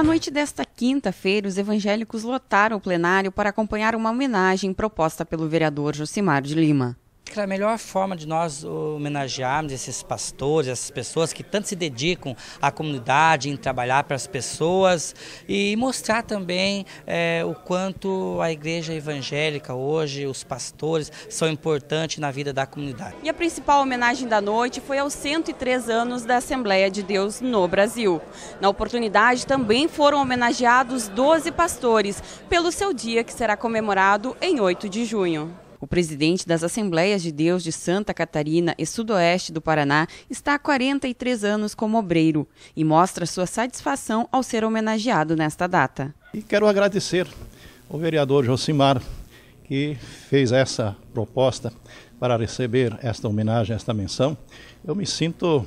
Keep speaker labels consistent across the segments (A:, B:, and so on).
A: Na noite desta quinta-feira, os evangélicos lotaram o plenário para acompanhar uma homenagem proposta pelo vereador Josimar de Lima
B: que a melhor forma de nós homenagearmos esses pastores, essas pessoas que tanto se dedicam à comunidade, em trabalhar para as pessoas e mostrar também é, o quanto a igreja evangélica hoje, os pastores, são importantes na vida da comunidade.
A: E a principal homenagem da noite foi aos 103 anos da Assembleia de Deus no Brasil. Na oportunidade também foram homenageados 12 pastores pelo seu dia que será comemorado em 8 de junho. O presidente das Assembleias de Deus de Santa Catarina e Sudoeste do Paraná está há 43 anos como obreiro e mostra sua satisfação ao ser homenageado nesta data. E quero agradecer ao
C: vereador Josimar que fez essa proposta para receber esta homenagem, esta menção. Eu me sinto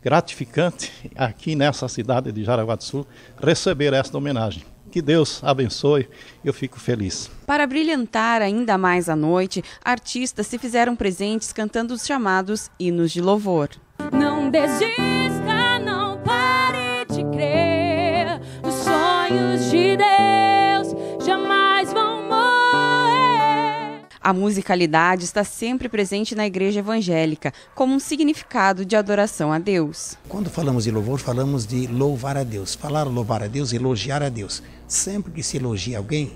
C: gratificante aqui nessa cidade de Jaraguá do Sul receber esta homenagem. Que Deus abençoe, eu fico feliz.
A: Para brilhantar ainda mais a noite, artistas se fizeram presentes cantando os chamados hinos de louvor. Não desista, não pare de crer os sonhos de Deus. A musicalidade está sempre presente na igreja evangélica, como um significado de adoração a Deus.
C: Quando falamos de louvor, falamos de louvar a Deus. Falar louvar a Deus, elogiar a Deus. Sempre que se elogia alguém,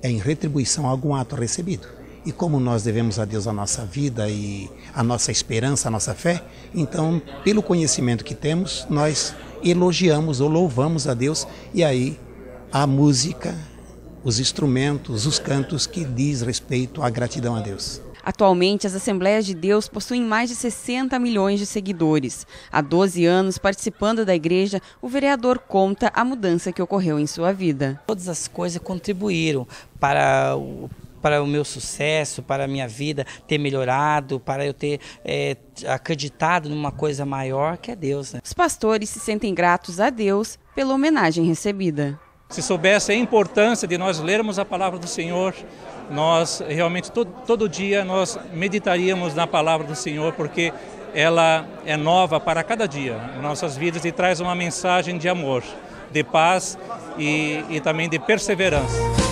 C: é em retribuição a algum ato recebido. E como nós devemos a Deus a nossa vida e a nossa esperança, a nossa fé, então, pelo conhecimento que temos, nós elogiamos ou louvamos a Deus e aí a música os instrumentos, os cantos que diz respeito à gratidão a Deus.
A: Atualmente, as Assembleias de Deus possuem mais de 60 milhões de seguidores. Há 12 anos, participando da igreja, o vereador conta a mudança que ocorreu em sua vida. Todas as coisas contribuíram
B: para o para o meu sucesso, para a minha vida ter melhorado, para eu ter é, acreditado numa coisa maior que é Deus. Né? Os
A: pastores se sentem gratos a Deus pela homenagem recebida
B: se soubesse a importância de nós lermos a palavra
C: do Senhor, nós realmente todo, todo dia nós meditaríamos na palavra do Senhor, porque ela é nova para cada dia em nossas vidas e traz uma mensagem de amor, de paz e, e também de perseverança.